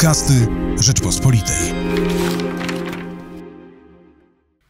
Podcasty Rzeczpospolitej.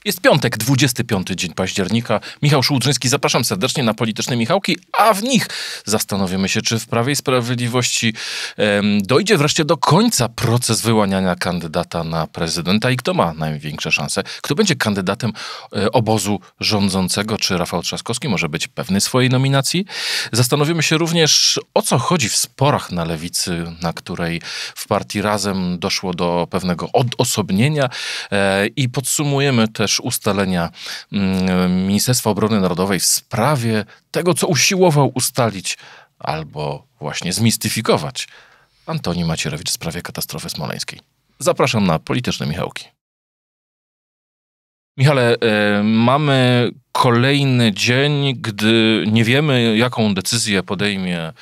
Jest piątek, 25 dzień października. Michał Szułdrzyński, zapraszam serdecznie na Polityczne Michałki, a w nich zastanowimy się, czy w Prawie i Sprawiedliwości em, dojdzie wreszcie do końca proces wyłaniania kandydata na prezydenta i kto ma największe szanse. Kto będzie kandydatem e, obozu rządzącego, czy Rafał Trzaskowski może być pewny swojej nominacji. Zastanowimy się również, o co chodzi w sporach na lewicy, na której w partii Razem doszło do pewnego odosobnienia e, i podsumujemy też też ustalenia mm, Ministerstwa Obrony Narodowej w sprawie tego, co usiłował ustalić albo właśnie zmistyfikować Antoni Macierewicz w sprawie katastrofy smoleńskiej. Zapraszam na polityczne Michałki. Michale, e, mamy kolejny dzień, gdy nie wiemy, jaką decyzję podejmie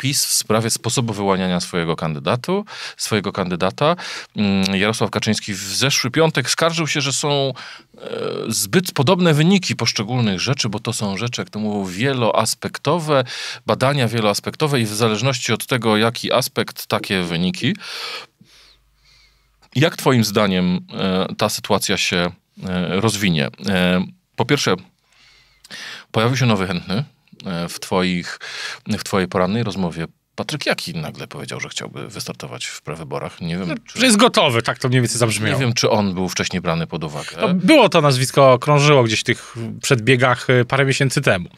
PiS w sprawie sposobu wyłaniania swojego kandydatu, swojego kandydata. Mm, Jarosław Kaczyński w zeszły piątek skarżył się, że są e, zbyt podobne wyniki poszczególnych rzeczy, bo to są rzeczy, jak to mówią, wieloaspektowe, badania wieloaspektowe i w zależności od tego, jaki aspekt, takie wyniki. Jak Twoim zdaniem e, ta sytuacja się e, rozwinie? Po pierwsze, pojawił się nowy chętny E, w, twoich, w twojej porannej rozmowie Patryk Jaki nagle powiedział, że chciałby wystartować w prewyborach. Nie wiem, no, czy... Że jest gotowy, tak to mniej więcej zabrzmiało. Nie wiem, czy on był wcześniej brany pod uwagę. No, było to nazwisko, krążyło gdzieś w tych przedbiegach y, parę miesięcy temu.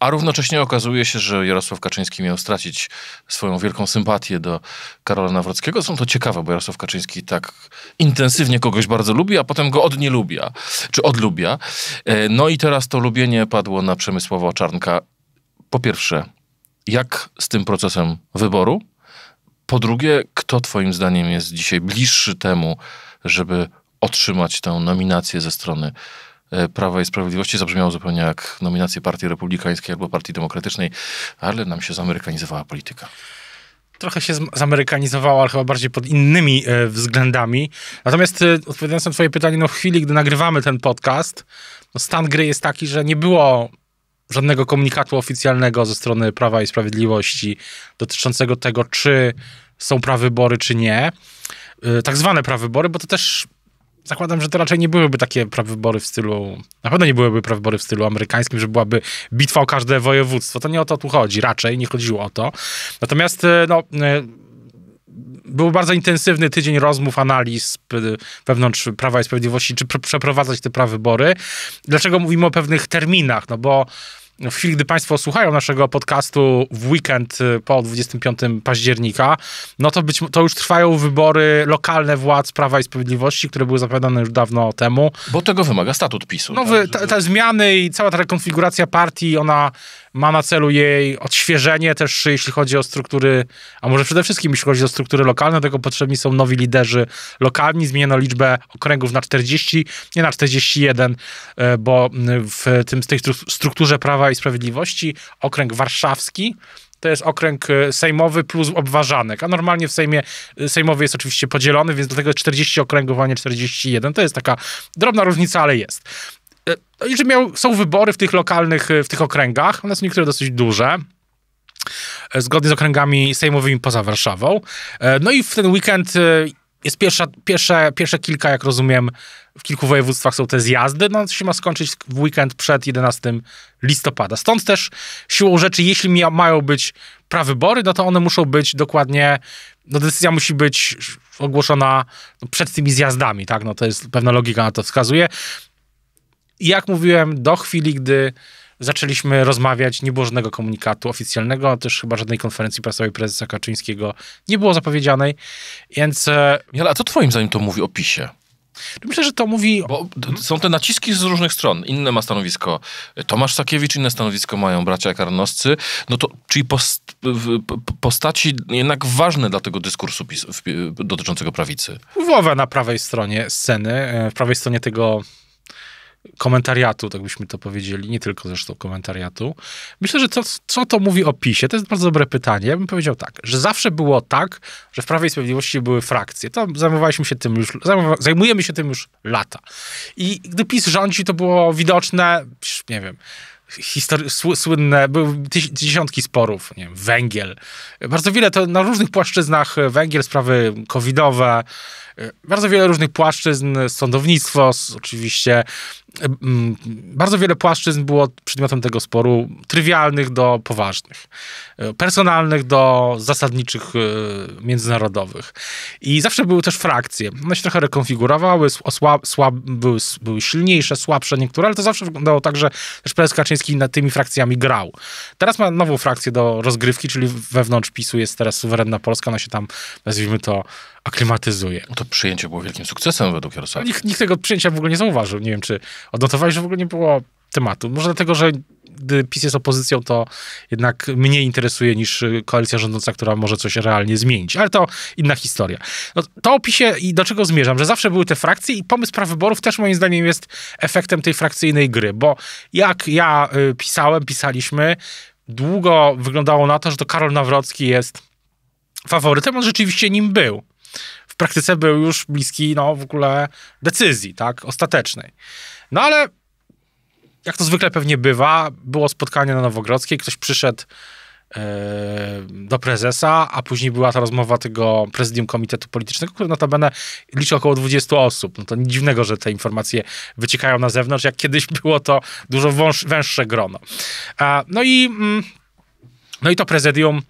A równocześnie okazuje się, że Jarosław Kaczyński miał stracić swoją wielką sympatię do Karola Nawrockiego. Są to ciekawe, bo Jarosław Kaczyński tak intensywnie kogoś bardzo lubi, a potem go odnielubia, czy odlubia. E, no i teraz to lubienie padło na Przemysława Czarnka po pierwsze, jak z tym procesem wyboru? Po drugie, kto Twoim zdaniem jest dzisiaj bliższy temu, żeby otrzymać tę nominację ze strony e, Prawa i Sprawiedliwości? Zabrzmiało zupełnie jak nominację Partii Republikańskiej albo Partii Demokratycznej, ale nam się zamerykanizowała polityka trochę się zamerykanizowała, ale chyba bardziej pod innymi e, względami. Natomiast e, odpowiadając na twoje pytanie, no w chwili, gdy nagrywamy ten podcast, no stan gry jest taki, że nie było żadnego komunikatu oficjalnego ze strony Prawa i Sprawiedliwości dotyczącego tego, czy są prawybory, czy nie. Y, tak zwane prawybory, bo to też zakładam, że to raczej nie byłyby takie prawybory w stylu, na pewno nie byłyby prawybory w stylu amerykańskim, że byłaby bitwa o każde województwo. To nie o to tu chodzi, raczej nie chodziło o to. Natomiast, y, no, y, był bardzo intensywny tydzień rozmów, analiz wewnątrz Prawa i Sprawiedliwości, czy pr przeprowadzać te prawybory. Dlaczego mówimy o pewnych terminach? No bo w chwili, gdy Państwo słuchają naszego podcastu w weekend y, po 25 października, no to, być, to już trwają wybory lokalne władz Prawa i Sprawiedliwości, które były zapowiadane już dawno temu. Bo tego wymaga statut PiSu. No, tak, te, te zmiany i cała ta rekonfiguracja partii, ona ma na celu jej odświeżenie też, jeśli chodzi o struktury, a może przede wszystkim jeśli chodzi o struktury lokalne, tego potrzebni są nowi liderzy lokalni. Zmieniono liczbę okręgów na 40, nie na 41, e, bo w tym, tej strukturze Prawa i Sprawiedliwości okręg warszawski to jest okręg e, sejmowy plus obważanek, a normalnie w Sejmie e, sejmowy jest oczywiście podzielony, więc do tego 40 okręgów, a nie 41. To jest taka drobna różnica, ale jest. E, i że miał, są wybory w tych lokalnych, e, w tych okręgach, one są niektóre dosyć duże, e, zgodnie z okręgami sejmowymi poza Warszawą. No i w ten weekend jest pierwsza, pierwsze, pierwsze kilka, jak rozumiem, w kilku województwach są te zjazdy, no to się ma skończyć w weekend przed 11 listopada. Stąd też siłą rzeczy, jeśli mia, mają być prawybory, no to one muszą być dokładnie, no decyzja musi być ogłoszona przed tymi zjazdami, tak, no to jest pewna logika na to wskazuje. I jak mówiłem, do chwili, gdy zaczęliśmy rozmawiać, nie było żadnego komunikatu oficjalnego, też chyba żadnej konferencji prasowej prezesa Kaczyńskiego nie było zapowiedzianej, więc... Ale a co twoim zdaniem to mówi o PiSie? Myślę, że to mówi. Bo są te naciski z różnych stron. Inne ma stanowisko e, Tomasz Sakiewicz, inne stanowisko mają bracia karnoscy. No to, czyli post, postaci jednak ważne dla tego dyskursu e, dotyczącego prawicy. Wpływowe na prawej stronie sceny, e, w prawej stronie tego komentariatu, tak byśmy to powiedzieli, nie tylko zresztą komentariatu. Myślę, że to, co to mówi o PiSie, to jest bardzo dobre pytanie. Ja bym powiedział tak, że zawsze było tak, że w Prawie i Sprawiedliwości były frakcje. To zajmowaliśmy się tym już, zajmujemy się tym już lata. I gdy PiS rządzi, to było widoczne, nie wiem, histori- słynne, były dziesiątki sporów, nie wiem, węgiel. Bardzo wiele to na różnych płaszczyznach e, węgiel, sprawy covidowe, e, bardzo wiele różnych płaszczyzn, sądownictwo oczywiście. E, bardzo wiele płaszczyzn było przedmiotem tego sporu, trywialnych do poważnych, personalnych do zasadniczych międzynarodowych. I zawsze były też frakcje. One się trochę rekonfigurowały, osła, słab, były, były silniejsze, słabsze niektóre, ale to zawsze wyglądało tak, że też prezes wszystkimi tymi frakcjami grał. Teraz ma nową frakcję do rozgrywki, czyli wewnątrz PiSu jest teraz suwerenna Polska, ona się tam, nazwijmy to, aklimatyzuje. No to przyjęcie było wielkim sukcesem według Jarosława. Nikt, nikt tego przyjęcia w ogóle nie zauważył. Nie wiem, czy odnotowali, że w ogóle nie było tematu. Może dlatego, że gdy PiS jest opozycją, to jednak mnie interesuje niż y, koalicja rządząca, która może coś realnie zmienić. Ale to inna historia. No, to opisie i do czego zmierzam, że zawsze były te frakcje i pomysł prawyborów też moim zdaniem jest efektem tej frakcyjnej gry, bo jak ja y, pisałem, pisaliśmy, długo wyglądało na to, że to Karol Nawrocki jest faworytem, on rzeczywiście nim był. W praktyce był już bliski, no w ogóle decyzji, tak, ostatecznej. No ale jak to zwykle pewnie bywa, było spotkanie na Nowogrodzkiej, ktoś przyszedł e, do prezesa, a później była ta rozmowa tego prezydium komitetu politycznego, który notabene liczy około 20 osób. No to nic dziwnego, że te informacje wyciekają na zewnątrz, jak kiedyś było to dużo wąż, węższe grono. No i, mm, no i to prezydium,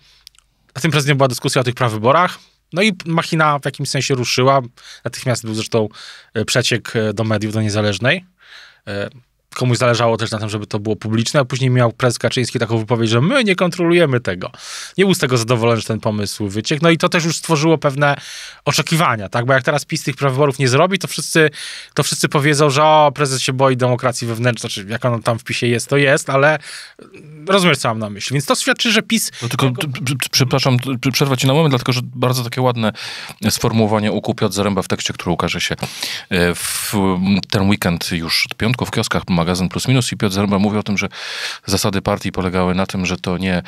a tym prezydium była dyskusja o tych prawyborach, no i machina w jakimś sensie ruszyła. Natychmiast był zresztą e, przeciek e, do mediów, do niezależnej komuś zależało też na tym, żeby to było publiczne, a później miał prezes Kaczyński taką wypowiedź, że my nie kontrolujemy tego. Nie był z tego zadowolony, że ten pomysł wyciekł. No i to też już stworzyło pewne oczekiwania, tak? Bo jak teraz PiS tych prawyborów nie zrobi, to wszyscy, to wszyscy powiedzą, że o, prezes się boi demokracji wewnętrznej, czy znaczy, jak on tam w PiSie jest, to jest, ale rozumiesz, co mam na myśli. Więc to świadczy, że PiS... No tylko, przepraszam, przerwę ci na moment, dlatego, że bardzo takie ładne sformułowanie ukupia od zaręba w tekście, który ukaże się e, w ten weekend już od piątku w kioskach ma magazyn Plus Minus i Piotr Zaremba mówi o tym, że zasady partii polegały na tym, że to nie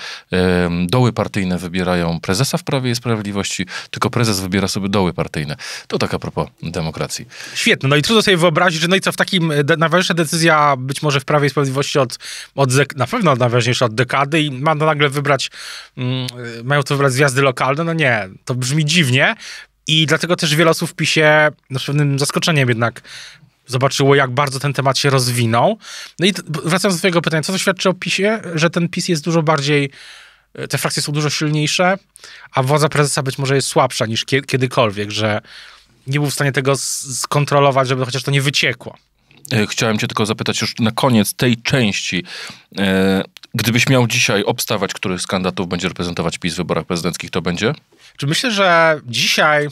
doły partyjne wybierają prezesa w Prawie i Sprawiedliwości, tylko prezes wybiera sobie doły partyjne. To tak a propos demokracji. Świetno. No i trudno sobie wyobrazić, że no i co, w takim, e, de, najważniejsza decyzja być może w Prawie i Sprawiedliwości od, od na pewno najważniejsza od dekady i ma to nagle wybrać, mm, e, mają to wybrać zjazdy lokalne? No nie, to brzmi dziwnie. I dlatego też wiele osób w PiSie no, z pewnym zaskoczeniem jednak zobaczyło, jak bardzo ten temat się rozwinął. No i wracając do twojego pytania, co to świadczy o PiSie? Że ten PiS jest dużo bardziej, e, te frakcje są dużo silniejsze, a władza prezesa być może jest słabsza niż kiedykolwiek, że nie był w stanie tego skontrolować, żeby chociaż to nie wyciekło. E, chciałem cię tylko zapytać już na koniec tej części. E, gdybyś miał dzisiaj obstawać, który z kandydatów będzie reprezentować PiS w wyborach prezydenckich, to będzie? Czy myślę, że dzisiaj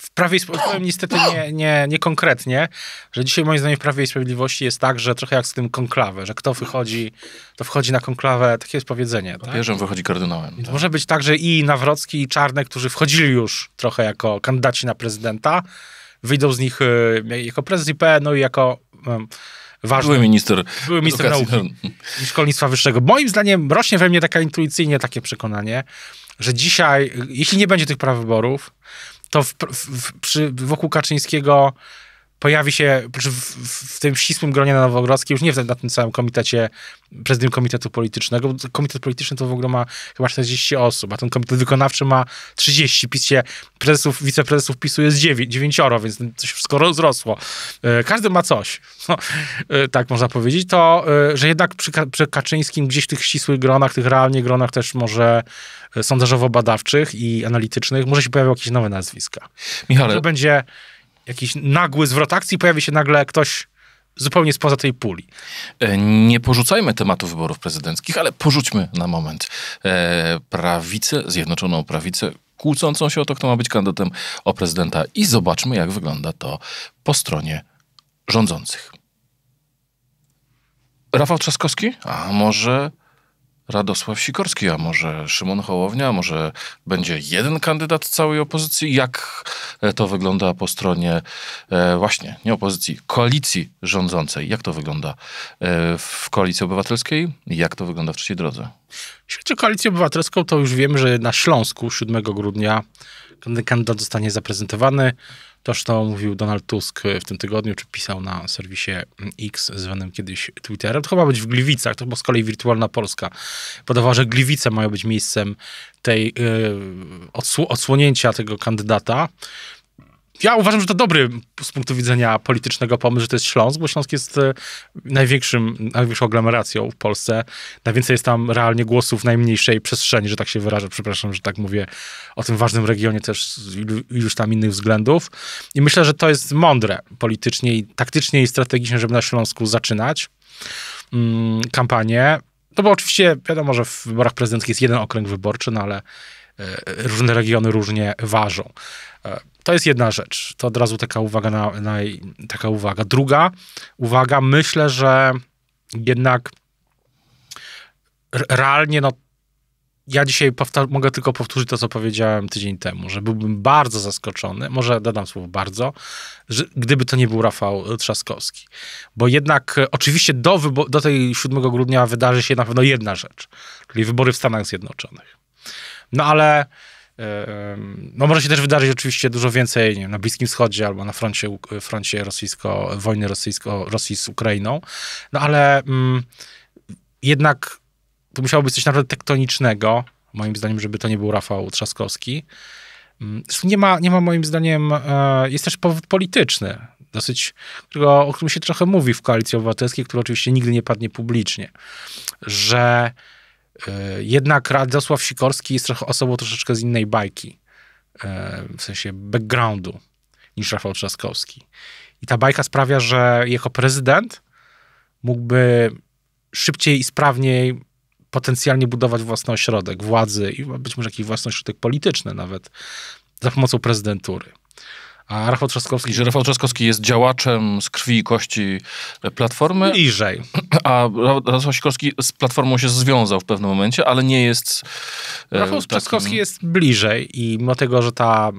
w Prawie i Sprawiedliwości, niestety nie, nie, nie konkretnie, że dzisiaj moim zdaniem w Prawie i Sprawiedliwości jest tak, że trochę jak z tym konklawę, że kto wychodzi, to wchodzi na konklawę, takie jest powiedzenie. Tak? Papieżem tak? wychodzi kardynałem. Tak. Może być tak, że i Nawrocki, i Czarnek, którzy wchodzili już trochę jako kandydaci na prezydenta, wyjdą z nich e, jako prezes IP, no i jako ważny. Były minister, były minister nauki i szkolnictwa wyższego. Moim zdaniem rośnie we mnie taka intuicyjnie takie przekonanie, że dzisiaj, jeśli nie będzie tych wyborów, to w, w, przy, wokół Kaczyńskiego pojawi się w, w tym ścisłym gronie na Nowogrodzkiej, już nie w tym, na tym całym komitecie, prezydium komitetu politycznego. Komitet polityczny to w ogóle ma chyba 40 osób, a ten komitet wykonawczy ma 30. PiS prezesów, wiceprezesów PiSu jest 9, 9 więc coś wszystko rozrosło. E, każdy ma coś, no, e, tak można powiedzieć. To, e, że jednak przy, przy Kaczyńskim gdzieś w tych ścisłych gronach, tych realnie gronach też może sondażowo-badawczych i analitycznych, może się pojawią jakieś nowe nazwiska. Michał, to będzie jakiś nagły zwrot akcji, pojawi się nagle ktoś zupełnie spoza tej puli. E, nie porzucajmy tematu wyborów prezydenckich, ale porzućmy na moment e, prawicę, zjednoczoną prawicę, kłócącą się o to, kto ma być kandydatem o prezydenta i zobaczmy, jak wygląda to po stronie rządzących. Rafał Trzaskowski? A może Radosław Sikorski, a może Szymon Hołownia, może będzie jeden kandydat całej opozycji? Jak e, to wygląda po stronie e, właśnie nie opozycji, koalicji rządzącej? Jak to wygląda e, w koalicji obywatelskiej? Jak to wygląda w trzeciej drodze? Jeśli chodzi o koalicję obywatelską, to już wiemy, że na Śląsku 7 grudnia kandydat zostanie zaprezentowany. Toż to mówił Donald Tusk e, w tym tygodniu, czy pisał na serwisie X, zwanym kiedyś Twitterem. To chyba być w Gliwicach, to bo z kolei Wirtualna Polska podawała, że Gliwice mają być miejscem tej yy, odsłonięcia tego kandydata ja uważam, że to dobry z punktu widzenia politycznego pomysł, że to jest Śląsk, bo Śląsk jest e, największym, największą aglomeracją w Polsce. Najwięcej jest tam realnie głosów najmniejszej przestrzeni, że tak się wyrażę. Przepraszam, że tak mówię o tym ważnym regionie też z iluś tam innych względów. I myślę, że to jest mądre politycznie i taktycznie i strategicznie, żeby na Śląsku zaczynać mm, kampanię. No bo oczywiście wiadomo, że w wyborach prezydenckich jest jeden okręg wyborczy, no ale e, różne regiony różnie ważą. E, to jest jedna rzecz. To od razu taka uwaga, na, na, taka uwaga. Druga uwaga, myślę, że jednak realnie, no, ja dzisiaj mogę tylko powtórzyć to, co powiedziałem tydzień temu, że byłbym bardzo zaskoczony, może dodam słowo bardzo, że, gdyby to nie był Rafał e, Trzaskowski. Bo jednak, e, oczywiście do, do tej 7 grudnia wydarzy się na pewno jedna rzecz, czyli wybory w Stanach Zjednoczonych. No ale no może się też wydarzyć oczywiście dużo więcej nie wiem, na Bliskim Wschodzie albo na froncie, froncie rosyjsko, wojny rosyjsko, Rosji z Ukrainą, no ale mm, jednak to musiało być coś naprawdę tektonicznego, moim zdaniem, żeby to nie był Rafał Trzaskowski. Mm, zresztą nie ma, nie ma moim zdaniem, e, jest też powód polityczny, dosyć, którego, o którym się trochę mówi w Koalicji Obywatelskiej, który oczywiście nigdy nie padnie publicznie, że E, jednak Radosław Sikorski jest trochę osobą troszeczkę z innej bajki, e, w sensie backgroundu, niż Rafał Trzaskowski. I ta bajka sprawia, że jako prezydent mógłby szybciej i sprawniej potencjalnie budować własny ośrodek władzy i być może jakiś własny ośrodek polityczny nawet za pomocą prezydentury. A Rafał Trzaskowski, że Rafał Trzaskowski jest działaczem z krwi i kości Platformy. Bliżej. A Rafał Sikorski z Platformą się związał w pewnym momencie, ale nie jest... E, Rafał takim... Trzaskowski jest bliżej i mimo tego, że ta...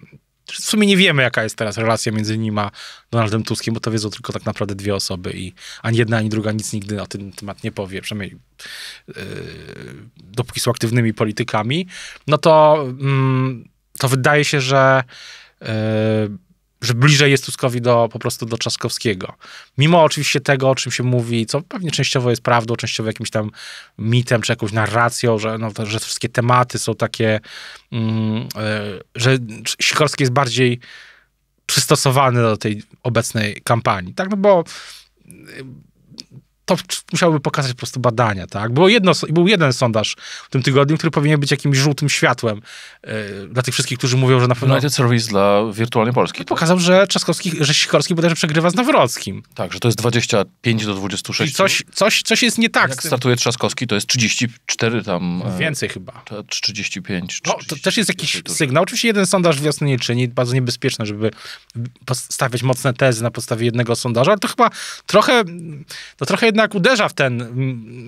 W sumie nie wiemy, jaka jest teraz relacja między nim a Donaldem Tuskiem, bo to wiedzą tylko tak naprawdę dwie osoby i ani jedna, ani druga nic nigdy na ten temat nie powie, przynajmniej yy, dopóki są aktywnymi politykami. No to, yy, to wydaje się, że e, że bliżej jest Tuskowi do, po prostu do Trzaskowskiego. Mimo oczywiście tego, o czym się mówi, co pewnie częściowo jest prawdą, częściowo jakimś tam mitem, czy jakąś narracją, że, no, że wszystkie tematy są takie, mm, y, że Sikorski jest bardziej przystosowany do tej obecnej kampanii. Tak, no bo to musiałoby pokazać po prostu badania, tak? Było jedno, był jeden sondaż w tym tygodniu, który powinien być jakimś żółtym światłem yy, dla tych wszystkich, którzy mówią, że na pewno... United no Service dla wirtualnej Polski. No, tak? Pokazał, że Trzaskowski, że Sikorski bodajże przegrywa z Nawrockim. Tak, że to jest 25 do 26. I coś, coś, coś jest nie tak. Jak startuje Trzaskowski, to jest 34 tam... No, e, więcej chyba. 35. 30, no, to też jest jakiś sygnał. Oczywiście jeden sondaż wiosny nie czyni, bardzo niebezpieczne, żeby stawiać mocne tezy na podstawie jednego sondażu, ale to chyba trochę, to trochę jednak uderza w ten,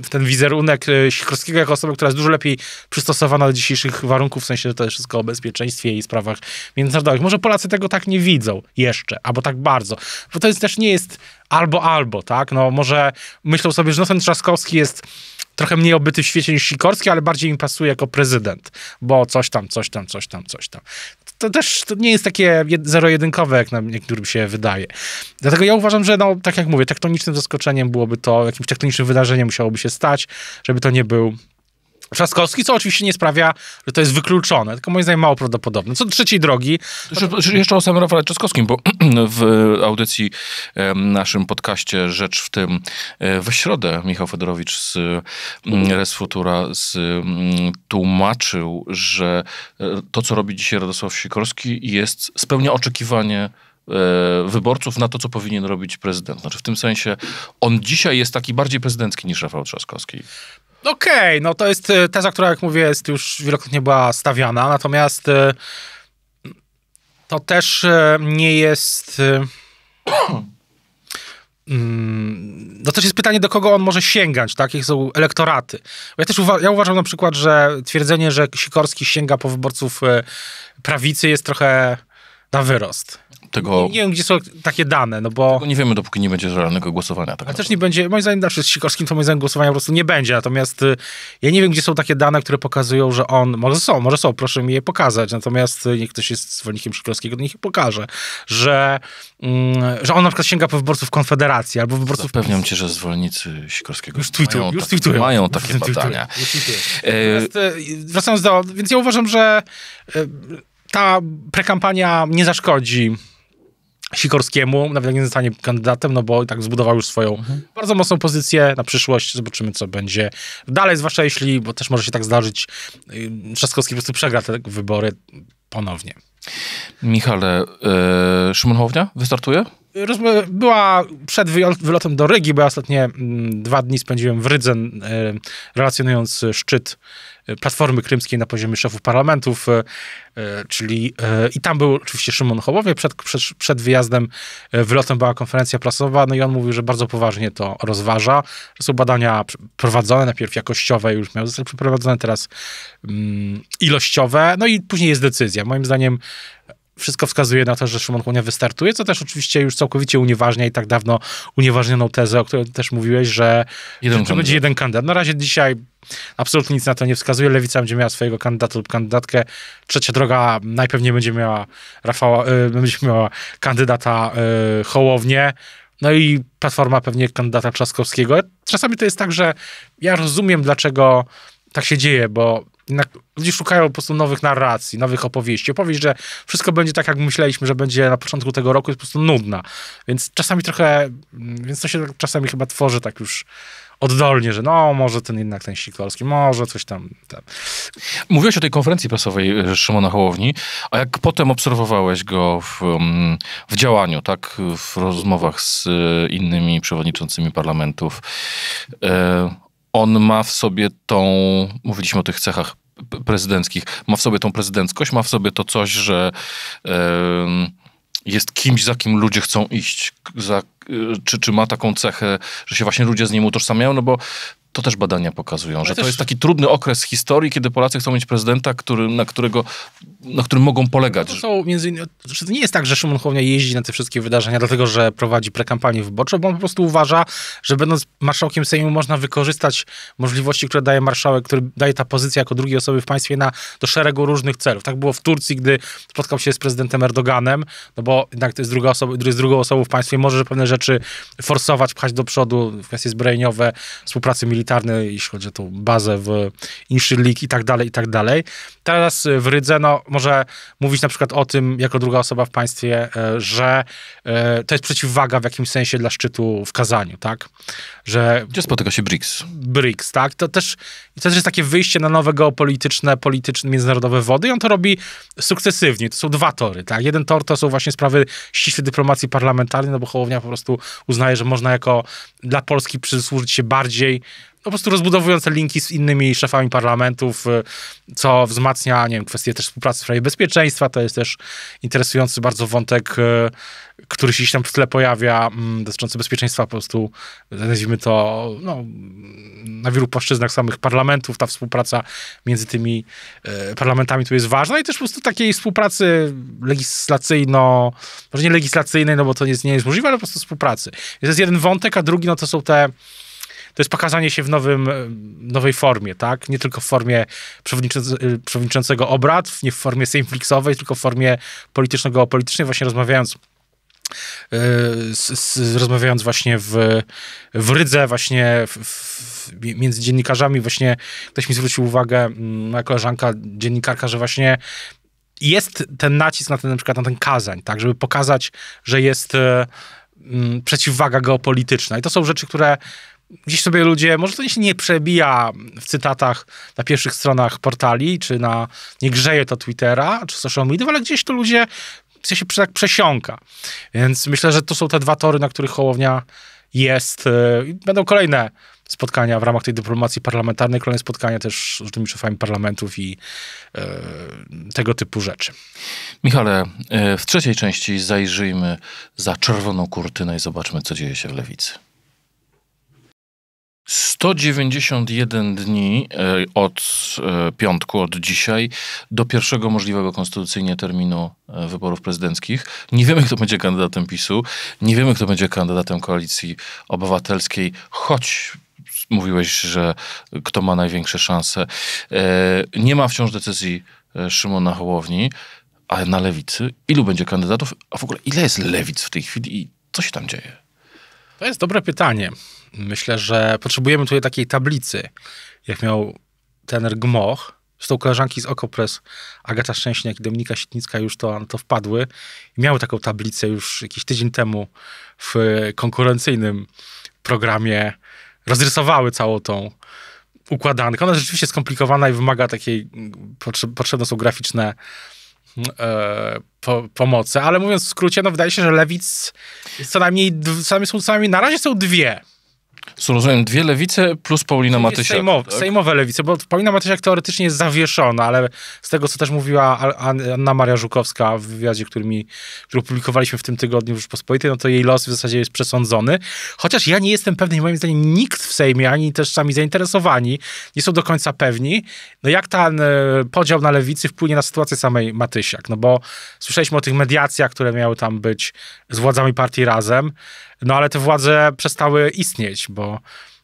w ten wizerunek e, Sikorskiego jako osoby, która jest dużo lepiej przystosowana do dzisiejszych warunków, w sensie, że to jest wszystko o bezpieczeństwie i sprawach międzynarodowych. Może Polacy tego tak nie widzą jeszcze, albo tak bardzo. Bo to jest, też nie jest albo, albo, tak? No może myślą sobie, że no ten Trzaskowski jest trochę mniej obyty w świecie niż Sikorski, ale bardziej im pasuje jako prezydent, bo coś tam, coś tam, coś tam, coś tam to też to nie jest takie zero-jedynkowe, jak nam niektórym się wydaje. Dlatego ja uważam, że no, tak jak mówię, tektonicznym zaskoczeniem byłoby to, jakimś tektonicznym wydarzeniem musiałoby się stać, żeby to nie był Trzaskowski, co oczywiście nie sprawia, że to jest wykluczone, tylko moim zdaniem mało prawdopodobne. Co do trzeciej drogi... Jeszcze o samym Rafale Trzaskowskim, bo w e, audycji naszym podcaście Rzecz w tym we środę Michał Fedorowicz z mm, Res Futura z, mm, tłumaczył, że e, to, co robi dzisiaj Radosław Sikorski jest, spełnia oczekiwanie E, wyborców na to, co powinien robić prezydent. Znaczy w tym sensie on dzisiaj jest taki bardziej prezydencki niż Rafał Trzaskowski. Okej, okay, no to jest e, teza, która jak mówię jest już wielokrotnie była stawiana, natomiast e, to też nie jest... To mm, no też jest pytanie, do kogo on może sięgać, tak? Jakie są elektoraty. Ja też uwa ja uważam na przykład, że twierdzenie, że Sikorski sięga po wyborców prawicy jest trochę na wyrost. Tego... Nie, nie, wiem, gdzie są takie dane, no bo... Tego nie wiemy, dopóki nie będzie realnego głosowania. Tak a też nie będzie, moim zdaniem, znaczy z Sikorskim to moim zdaniem głosowania po prostu nie będzie, natomiast y, ja nie wiem, gdzie są takie dane, które pokazują, że on, może są, może są, proszę mi je pokazać, natomiast y, niech ktoś jest zwolennikiem Sikorskiego, niech je pokaże, że, mm, że on na przykład sięga po wyborców Konfederacji albo wyborców... Zapewniam cię, że zwolennicy Sikorskiego już tweetują, mają, już tak, tweetują. mają takie już badania. E, y, wracając do... Więc ja uważam, że ta prekampania nie zaszkodzi Sikorskiemu, nawet nie zostanie kandydatem, no bo tak zbudował już swoją mhm. bardzo mocną pozycję na przyszłość. Zobaczymy, co będzie dalej, zwłaszcza jeśli, bo też może się tak zdarzyć, yy, Trzaskowski po prostu przegra te wybory ponownie. Michale, yy, Szymon Hołownia wystartuje? była przed wylotem do Rygi, bo ja ostatnie mm, dwa dni spędziłem w Rydze, y, relacjonując szczyt y, Platformy Krymskiej na poziomie szefów parlamentów, y, czyli i tam był oczywiście Szymon Hołowie, przed, przed, przed wyjazdem, wylotem była konferencja prasowa, no i on mówił, że bardzo poważnie to rozważa, że są badania prowadzone, najpierw jakościowe już miały zostać przeprowadzone, teraz mm, ilościowe, no i później jest decyzja. Moim zdaniem wszystko wskazuje na to, że Szymon Chłonia wystartuje, co też oczywiście już całkowicie unieważnia i tak dawno unieważnioną tezę, o której też mówiłeś, że, jeden że będzie jeden kandydat. Na razie dzisiaj absolutnie nic na to nie wskazuje. Lewica będzie miała swojego kandydata lub kandydatkę. Trzecia droga najpewniej będzie miała Rafała, y, będzie miała kandydata y, Hołownię. No i Platforma pewnie kandydata Trzaskowskiego. Czasami to jest tak, że ja rozumiem, dlaczego tak się dzieje, bo jednak ludzie szukają po prostu nowych narracji, nowych opowieści. Opowieść, że wszystko będzie tak, jak myśleliśmy, że będzie na początku tego roku, jest po prostu nudna. Więc czasami trochę, mm, więc to się tak czasami chyba tworzy tak już oddolnie, że no, może ten jednak ten Sikorski, może coś tam. tam. Mówiłeś o tej konferencji prasowej e, Szymona Hołowni, a jak potem obserwowałeś go w, mm, w działaniu, tak, w rozmowach z e, innymi przewodniczącymi parlamentów, e, on ma w sobie tą, mówiliśmy o tych cechach prezydenckich, ma w sobie tą prezydenckość, ma w sobie to coś, że yy, jest kimś, za kim ludzie chcą iść, za Y, czy, czy ma taką cechę, że się właśnie ludzie z nim utożsamiają, no bo to też badania pokazują, że to jest taki trudny okres historii, kiedy Polacy chcą mieć prezydenta, który, na, którego, na którym mogą polegać. No to, są między innymi, znaczy to nie jest tak, że Szymon Hołownia jeździ na te wszystkie wydarzenia, dlatego że prowadzi prekampanię wyborczą, bo on po prostu uważa, że będąc marszałkiem Sejmu można wykorzystać możliwości, które daje marszałek, który daje ta pozycja jako drugiej osoby w państwie na, do szeregu różnych celów. Tak było w Turcji, gdy spotkał się z prezydentem Erdoganem, no bo jednak to jest druga osoba, z drugą osobą w państwie, może że pewne rzeczy rzeczy forsować, pchać do przodu, kwestie zbrojeniowe, współpracy militarnej, jeśli chodzi o tą bazę w Inszylik i tak dalej, i tak dalej. Teraz w Rydze, no, może mówić na przykład o tym, jako druga osoba w państwie, e, że e, to jest przeciwwaga w jakimś sensie dla szczytu w Kazaniu, tak? Że... Gdzie spotyka się BRICS. BRICS, tak? To też, to też jest takie wyjście na nowe geopolityczne, polityczne, międzynarodowe wody i on to robi sukcesywnie. To są dwa tory, tak? Jeden tor to są właśnie sprawy ścisłej dyplomacji parlamentarnej, no bo Hołownia po prostu prostu że można jako dla Polski przysłużyć się bardziej po prostu rozbudowujące linki z innymi szefami parlamentów, y, co wzmacnia, nie wiem, kwestie też współpracy w sprawie bezpieczeństwa, to jest też interesujący bardzo wątek, y, który się tam w tle pojawia, mm, dotyczący bezpieczeństwa po prostu, nazwijmy to, no, na wielu płaszczyznach samych parlamentów, ta współpraca między tymi y, parlamentami tu jest ważna i też po prostu takiej współpracy legislacyjno, może nie legislacyjnej, no bo to nie jest, nie jest możliwe, ale po prostu współpracy. Więc to jest jeden wątek, a drugi, no to są te to jest pokazanie się w nowym, e, nowej formie, tak? Nie tylko w formie e, przewodniczącego obrad, nie w formie sejmfliksowej, tylko w formie politycznego, politycznej, właśnie rozmawiając z, e, z, rozmawiając właśnie w, w Rydze, właśnie w, w, między dziennikarzami, właśnie ktoś mi zwrócił uwagę, moja koleżanka, dziennikarka, że właśnie jest ten nacisk na ten, na przykład na ten kazań, tak, żeby pokazać, że jest przeciwwaga geopolityczna. I to są rzeczy, które dziś sobie ludzie, może to się nie przebija w cytatach na pierwszych stronach portali, czy na, nie grzeje to Twittera, czy social media, ale gdzieś to ludzie się się tak przesiąka. Więc myślę, że to są te dwa tory, na których Hołownia jest. E, będą kolejne spotkania w ramach tej dyplomacji parlamentarnej, kolejne spotkania też z różnymi szefami parlamentów i e, tego typu rzeczy. Michale, e, w trzeciej części zajrzyjmy za czerwoną kurtynę i zobaczmy, co dzieje się w lewicy. 191 dni e, od e, piątku, od dzisiaj, do pierwszego możliwego konstytucyjnie terminu e, wyborów prezydenckich. Nie wiemy, kto będzie kandydatem PiSu, nie wiemy, kto będzie kandydatem koalicji obywatelskiej, choć mówiłeś, że kto ma największe szanse. Nie ma wciąż decyzji Szymona Hołowni, ale na lewicy ilu będzie kandydatów, a w ogóle ile jest lewic w tej chwili i co się tam dzieje? To jest dobre pytanie. Myślę, że potrzebujemy tutaj takiej tablicy, jak miał tener Gmoch. Zresztą koleżanki z Okopres, Agata Szczęśniak i Dominika Sitnicka już to, to wpadły. Miały taką tablicę już jakiś tydzień temu w konkurencyjnym programie. Rozrysowały całą tą układankę. Ona jest rzeczywiście skomplikowana i wymaga takiej, potrzebne są graficzne mm, e, po, pomocy, ale mówiąc w skrócie, no wydaje się, że Lewic co najmniej, co najmniej są co najmniej, na razie są dwie są, rozumiem, dwie lewice plus Paulina Matysiak. Sejmowe, tak? sejmowe lewice, bo Paulina Matysiak teoretycznie jest zawieszona, ale z tego, co też mówiła Anna Maria Żukowska w wywiadzie, który mi, który publikowaliśmy w tym tygodniu w Rzeczpospolitej, no to jej los w zasadzie jest przesądzony. Chociaż ja nie jestem pewny, moim zdaniem nikt w Sejmie, ani też sami zainteresowani, nie są do końca pewni, no jak ten e, podział na lewicy wpłynie na sytuację samej Matysiak, no bo słyszeliśmy o tych mediacjach, które miały tam być z władzami partii razem, no ale te władze przestały istnieć, bo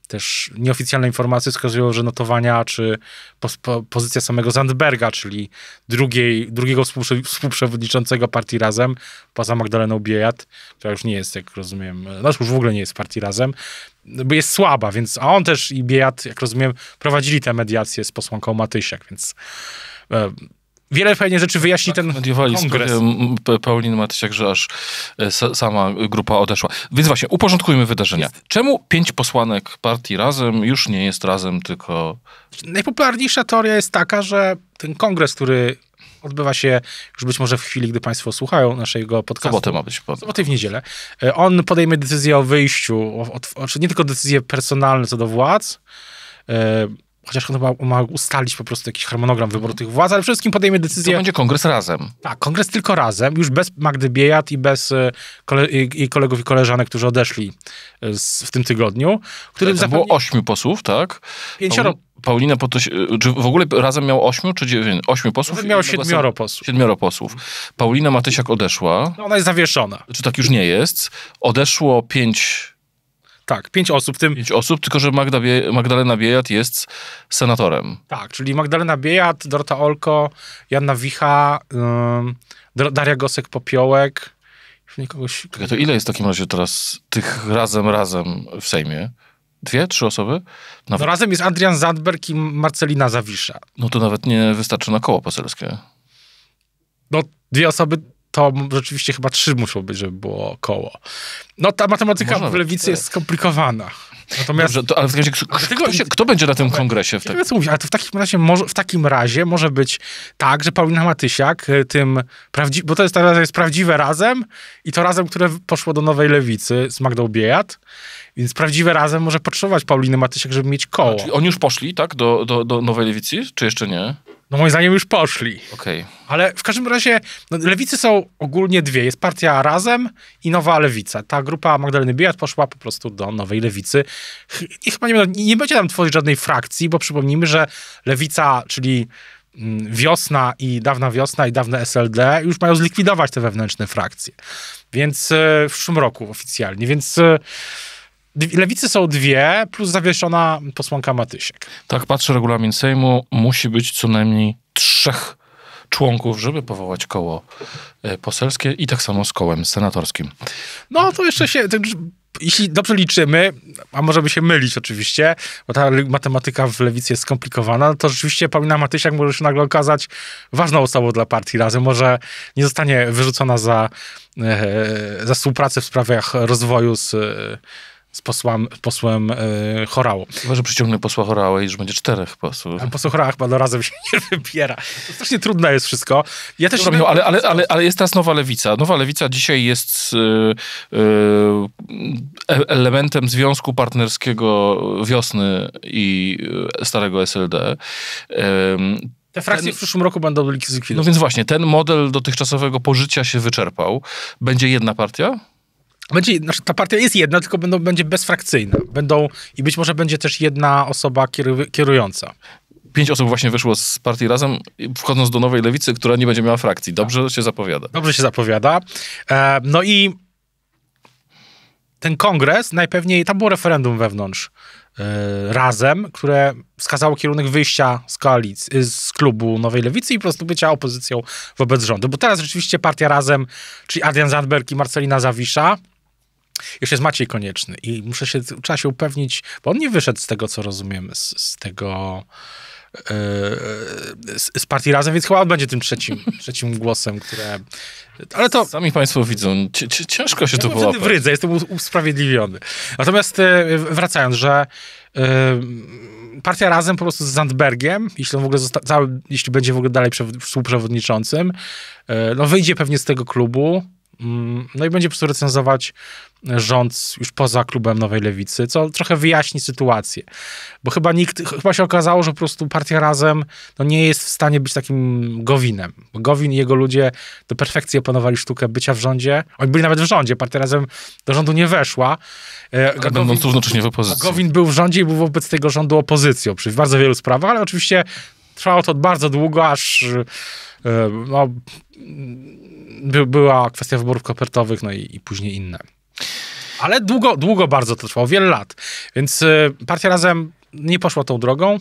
też nieoficjalne informacje wskazują, że notowania czy po, pozycja samego Zandberga, czyli drugiej, drugiego współprzewodniczącego partii Razem, poza Magdaleną Biejat, która już nie jest, jak rozumiem, no już w ogóle nie jest partii Razem, bo jest słaba, więc, a on też i Biejat, jak rozumiem, prowadzili tę mediację z posłanką Matysiak, więc e, wiele fajnie rzeczy wyjaśni tak, ten mediowalizm. kongres. Paulin Matysiak, że aż e, sama grupa odeszła. Więc właśnie, uporządkujmy wydarzenia. Czemu pięć posłanek partii razem już nie jest razem, tylko... Najpopularniejsza teoria jest taka, że ten kongres, który odbywa się już być może w chwili, gdy Państwo słuchają naszego podcastu. Sobotę ma być. Pod... Soboty w niedzielę. E, on podejmie decyzję o wyjściu, o, o, o, nie tylko decyzje personalne co do władz, e, chociaż chyba ma ustalić po prostu jakiś harmonogram wyboru mhm. tych władz, ale wszystkim podejmie decyzję. To będzie kongres razem. Tak, kongres tylko razem, już bez Magdy Biejat i bez e, kole i kolegów i koleżanek, którzy odeszli e, z, w tym tygodniu. Który tak, zapewni... było ośmiu posłów, tak? Pięcioro. Paulina to, e, Czy w ogóle razem miał ośmiu czy dziewięć? Ośmiu posłów? Razem miał siedmioro posłów. Siedmioro posłów. Paulina Matysiak odeszła. No ona jest zawieszona. Czy tak już nie jest? Odeszło pięć tak, pięć osób, w tym... Pięć osób, tylko że Magda Bie... Magdalena Biejat jest senatorem. Tak, czyli Magdalena Biejat, Dorota Olko, Janna Wicha, yy, Daria Gosek-Popiołek, Kogoś... Czekaj, to ile jest w takim razie teraz tych razem, razem w Sejmie? Dwie, trzy osoby? Nawet... No razem jest Adrian Zandberg i Marcelina Zawisza. No to nawet nie wystarczy na koło poselskie. No dwie osoby to rzeczywiście chyba trzy muszą być, żeby było koło. No ta matematyka Można w lewicy tak. jest skomplikowana. Natomiast, Dobrze, to, ale w takim razie, kto, się, kto będzie na tym kongresie? W tak? mówić, ale to w takim, razie może, w takim razie może być tak, że Paulina Matysiak y, tym, prawdzi- bo to jest, to jest prawdziwe razem i to razem, które poszło do Nowej Lewicy z Magdą Biejat, więc prawdziwe razem może potrzebować Pauliny Matysiak, żeby mieć koło. A, czyli oni już poszli, tak, do, do, do Nowej Lewicy, czy jeszcze nie? No moim zdaniem już poszli. Okay. Ale w każdym razie no, lewicy są ogólnie dwie. Jest partia Razem i Nowa Lewica. Ta grupa Magdaleny Biat poszła po prostu do Nowej Lewicy. I chyba nie, nie będzie tam tworzyć żadnej frakcji, bo przypomnijmy, że Lewica, czyli mm, wiosna i dawna wiosna i dawne SLD już mają zlikwidować te wewnętrzne frakcje. Więc e, w przyszłym roku oficjalnie. Więc e, Lewicy są dwie, plus zawieszona posłanka Matysiek. Tak, patrzę, regulamin Sejmu musi być co najmniej trzech członków, żeby powołać koło e, poselskie i tak samo z kołem senatorskim. No to jeszcze się, jeśli dobrze liczymy, a możemy się mylić oczywiście, bo ta matematyka w lewicy jest skomplikowana, to rzeczywiście Paulina Matysiak może się nagle okazać ważną osobą dla partii Razem. Może nie zostanie wyrzucona za, e, za współpracę w sprawach rozwoju z e, z posłam, posłem y, Chorału. Chyba, że przyciągnę posła Chorała i już będzie czterech posłów. A poseł Chorała chyba do razem się nie wybiera. To strasznie trudne jest wszystko. Ja też no Dobra, nie... ale, ale, ale, ale jest teraz Nowa Lewica. Nowa Lewica dzisiaj jest y, y, elementem Związku Partnerskiego Wiosny i starego SLD. Te frakcje ten, w przyszłym roku będą likwidowane. No więc właśnie, ten model dotychczasowego pożycia się wyczerpał. Będzie jedna partia? Będzie, znaczy ta partia jest jedna, tylko będą, będzie bezfrakcyjna. Będą, I być może będzie też jedna osoba kierująca. Pięć osób właśnie wyszło z partii razem, wchodząc do nowej lewicy, która nie będzie miała frakcji. Dobrze się zapowiada. Dobrze się zapowiada. E, no i ten kongres najpewniej, tam było referendum wewnątrz e, razem, które wskazało kierunek wyjścia z koalicji, y, z klubu Nowej Lewicy i po prostu bycia opozycją wobec rządu. Bo teraz rzeczywiście partia razem, czyli Adrian Zandberg i Marcelina Zawisza, jeszcze jest Maciej Konieczny i muszę się, trzeba się upewnić, bo on nie wyszedł z tego, co rozumiem, z, z tego e, z, z partii razem, więc chyba on będzie tym trzecim, trzecim głosem, które. Ale to. Sami Państwo widzą, ciężko się ja to było. w rydze, jestem usprawiedliwiony. Natomiast e, wracając, że e, partia razem po prostu z Zandbergiem, jeśli on w ogóle jeśli będzie w ogóle dalej współprzewodniczącym, no wyjdzie pewnie z tego klubu. Mm, no i będzie po prostu recenzować rząd już poza klubem Nowej Lewicy, co trochę wyjaśni sytuację. Bo chyba nikt, chyba się okazało, że po prostu partia Razem no nie jest w stanie być takim Gowinem. Gowin i jego ludzie do perfekcji opanowali sztukę bycia w rządzie. Oni byli nawet w rządzie, partia Razem do rządu nie weszła. E, będąc równocześnie w opozycji. Gowin był w rządzie i był wobec tego rządu opozycją przy bardzo wielu sprawach, ale oczywiście trwało to bardzo długo, aż e, no, by, była kwestia wyborów kopertowych, no i, i później inne. Ale długo, długo bardzo to trwało, wiele lat. Więc y, partia razem nie poszła tą drogą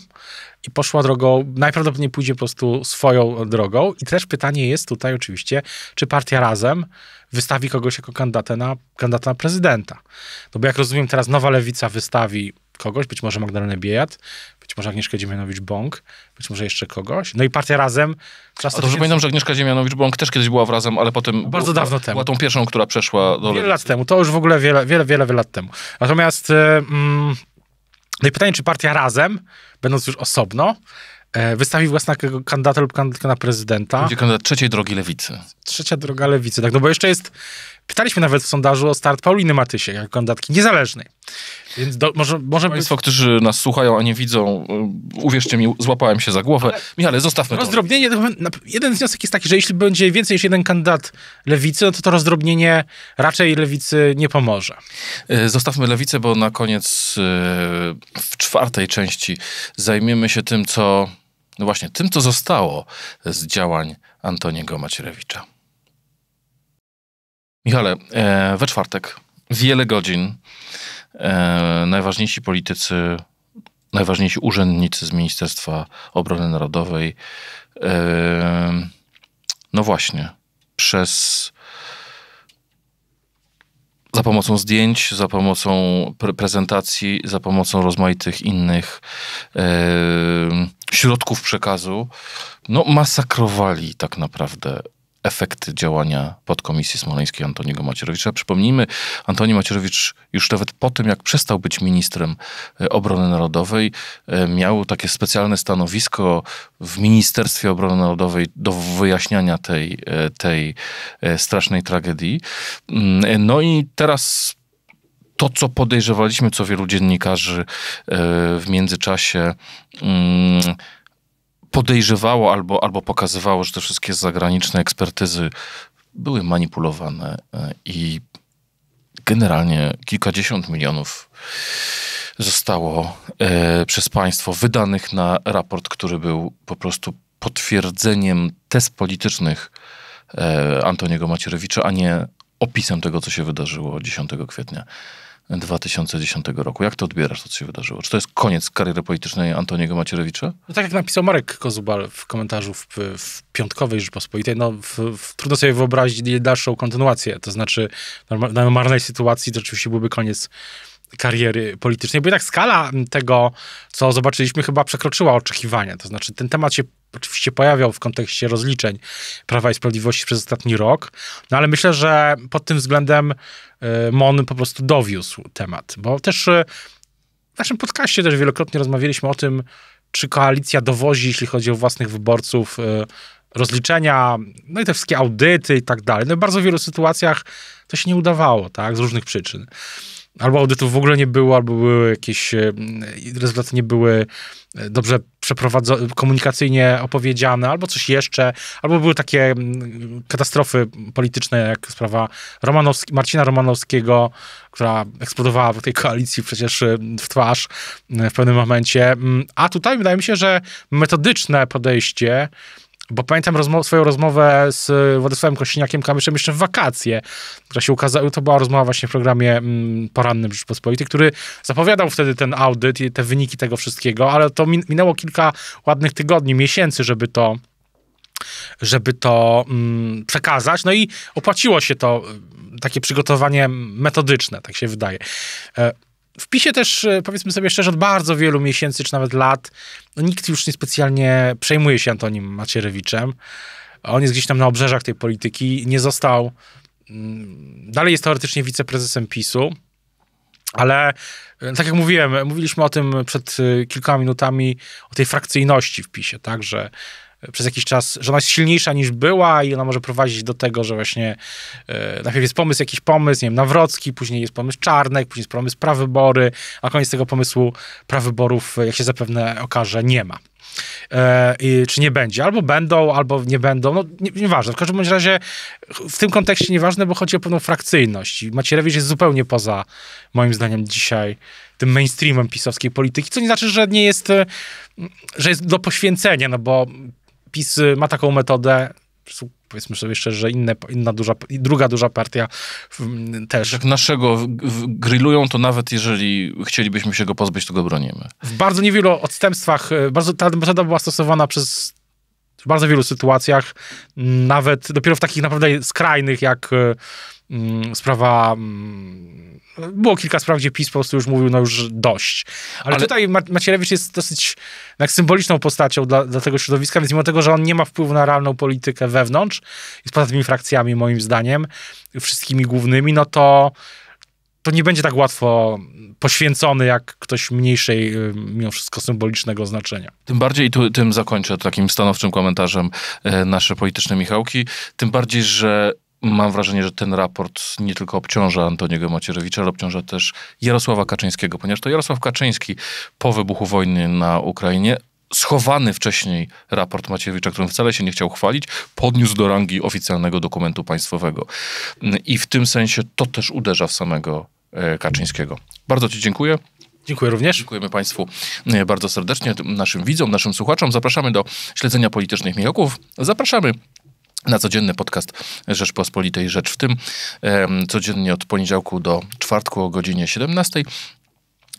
i poszła drogą, najprawdopodobniej pójdzie po prostu swoją drogą. I też pytanie jest tutaj oczywiście, czy partia razem wystawi kogoś jako kandydata na, kandydata na prezydenta. No bo jak rozumiem, teraz nowa lewica wystawi kogoś, być może Magdalena Biejat, być może Agnieszka Ziemianowicz bąk być może jeszcze kogoś. No i partia Razem. A to, że pamiętam, że Agnieszka Ziemianowicz bąk też kiedyś była w Razem, ale potem... No, bardzo była, dawno temu. Była tą pierwszą, która przeszła do... Wiele lat temu, to już w ogóle wiele, wiele, wiele, wiele lat temu. Natomiast... E, mm, no i pytanie, czy partia Razem, będąc już osobno, e, wystawi własnego kandydata lub kandydatkę na prezydenta. Będzie kandydat trzeciej drogi lewicy. Trzecia droga lewicy, tak, no bo jeszcze jest, pytaliśmy nawet w sondażu o start Pauliny Matysie, jako kandydatki niezależnej. Więc do, może, może Państwo, być... którzy nas słuchają, a nie widzą, y, uwierzcie mi, złapałem się za głowę. Ale... Michale, zostawmy rozdrobnienie, to. Rozdrobnienie, jeden wniosek jest taki, że jeśli będzie więcej niż jeden kandydat lewicy, no to to rozdrobnienie raczej lewicy nie pomoże. Y, zostawmy lewicę, bo na koniec y, w czwartej części zajmiemy się tym, co no właśnie, tym, co zostało z działań Antoniego Macierewicza. Michale, we czwartek wiele godzin E, najważniejsi politycy, najważniejsi urzędnicy z Ministerstwa Obrony Narodowej, e, no właśnie, przez za pomocą zdjęć, za pomocą pre prezentacji, za pomocą rozmaitych innych e, środków przekazu, no masakrowali tak naprawdę efekty działania podkomisji smoleńskiej Antoniego Macierowicza. Przypomnijmy, Antoni Macierowicz już nawet po tym, jak przestał być ministrem e, obrony narodowej, e, miał takie specjalne stanowisko w Ministerstwie Obrony Narodowej do wyjaśniania tej, e, tej strasznej tragedii. Mm, no i teraz to, co podejrzewaliśmy, co wielu dziennikarzy w międzyczasie mm, podejrzewało albo, albo pokazywało, że te wszystkie zagraniczne ekspertyzy były manipulowane e, i generalnie kilkadziesiąt milionów zostało e, przez państwo wydanych na raport, który był po prostu potwierdzeniem test politycznych e, Antoniego Macierewicza, a nie opisem tego, co się wydarzyło 10 kwietnia 2010 roku. Jak to odbierasz, to co się wydarzyło? Czy to jest koniec kariery politycznej Antoniego Macierewicza? No tak jak napisał Marek Kozubal w komentarzu w, w Piątkowej Rzeczpospolitej, no w, w, trudno sobie wyobrazić dalszą kontynuację. To znaczy, w normalnej sytuacji to oczywiście byłby koniec kariery politycznej, bo jednak skala tego, co zobaczyliśmy, chyba przekroczyła oczekiwania. To znaczy, ten temat się oczywiście pojawiał w kontekście rozliczeń Prawa i Sprawiedliwości przez ostatni rok, no ale myślę, że pod tym względem y, Mon po prostu dowiózł temat, bo też y, w naszym podcaście też wielokrotnie rozmawialiśmy o tym, czy koalicja dowozi, jeśli chodzi o własnych wyborców, y, rozliczenia, no i te wszystkie audyty i tak dalej. No w bardzo wielu sytuacjach to się nie udawało, tak, z różnych przyczyn. Albo audytów w ogóle nie było, albo były jakieś, rezultaty nie były dobrze przeprowadzo- komunikacyjnie opowiedziane, albo coś jeszcze, albo były takie mm, katastrofy polityczne, jak sprawa Romanowski, Marcina Romanowskiego, która eksplodowała w tej koalicji przecież y, w twarz y, w pewnym momencie. Mm, a tutaj wydaje mi się, że metodyczne podejście, bo pamiętam rozmo swoją rozmowę z e, Władysławem Kośniakiem Kamyszem jeszcze w wakacje, która się ukazała, to była rozmowa właśnie w programie mm, porannym Rzeczpospolitej, który zapowiadał wtedy ten audyt i te wyniki tego wszystkiego, ale to min minęło kilka ładnych tygodni, miesięcy, żeby to żeby to mm, przekazać. No i opłaciło się to mm, takie przygotowanie metodyczne, tak się wydaje. E w PiSie też, e, powiedzmy sobie szczerze, od bardzo wielu miesięcy, czy nawet lat, no, nikt już niespecjalnie przejmuje się Antonim Macierewiczem. On jest gdzieś tam na obrzeżach tej polityki, nie został, mm, dalej jest teoretycznie wiceprezesem PiSu, ale e, tak jak mówiłem, mówiliśmy o tym przed e, kilkoma minutami, o tej frakcyjności w PiSie, tak, że przez jakiś czas, że ona jest silniejsza niż była i ona może prowadzić do tego, że właśnie e, najpierw jest pomysł, jakiś pomysł, nie wiem, Nawrocki, później jest pomysł Czarnek, później jest pomysł prawybory, a koniec tego pomysłu prawyborów, jak się zapewne okaże, nie ma. E, i, czy nie będzie. Albo będą, albo nie będą. No, nie, nieważne. W każdym bądź razie w tym kontekście nieważne, bo chodzi o pewną frakcyjność. I Macierewicz jest zupełnie poza, moim zdaniem, dzisiaj tym mainstreamem pisowskiej polityki, co nie znaczy, że nie jest, e, że jest do poświęcenia, no bo PiS ma taką metodę, powiedzmy sobie szczerze, że inne, inna duża, druga duża partia mm, też. Jak naszego grillują, to nawet jeżeli chcielibyśmy się go pozbyć, to go bronimy. W bardzo niewielu odstępstwach, e, bardzo, ta metoda była stosowana przez w bardzo wielu sytuacjach, mm, nawet dopiero w takich naprawdę skrajnych, jak e, Mm, sprawa. Mm, było kilka spraw, gdzie PiS po prostu już mówił, no już dość. Ale, Ale... tutaj Macierewicz jest dosyć no jak symboliczną postacią dla, dla, tego środowiska, więc mimo tego, że on nie ma wpływu na realną politykę wewnątrz, jest poza tymi frakcjami, moim zdaniem, wszystkimi głównymi, no to to nie będzie tak łatwo poświęcony jak ktoś mniejszej, y, mimo wszystko symbolicznego znaczenia. Tym bardziej, i tu, tym zakończę takim stanowczym komentarzem y, nasze polityczne Michałki, tym bardziej, że mam wrażenie, że ten raport nie tylko obciąża Antoniego Macierewicza, ale obciąża też Jarosława Kaczyńskiego, ponieważ to Jarosław Kaczyński po wybuchu wojny na Ukrainie schowany wcześniej raport Macierewicza, którym wcale się nie chciał chwalić, podniósł do rangi oficjalnego dokumentu państwowego. I w tym sensie to też uderza w samego e, Kaczyńskiego. Bardzo Ci dziękuję. Dziękuję również. Dziękujemy Państwu e, bardzo serdecznie, naszym widzom, naszym słuchaczom. Zapraszamy do śledzenia politycznych Michałków. Zapraszamy na codzienny podcast Rzeczpospolitej Rzecz w tym, codziennie od poniedziałku do czwartku o godzinie 17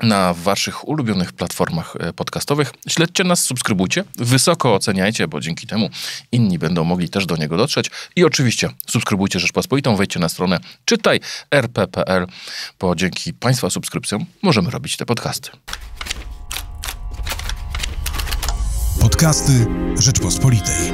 na waszych ulubionych platformach e, podcastowych. Śledźcie nas, subskrybujcie, wysoko oceniajcie, bo dzięki temu inni będą mogli też do niego dotrzeć. I oczywiście subskrybujcie Rzeczpospolitą, wejdźcie na stronę czytaj rp.pl, bo dzięki państwa subskrypcjom możemy robić te podcasty. Podcasty Rzeczpospolitej.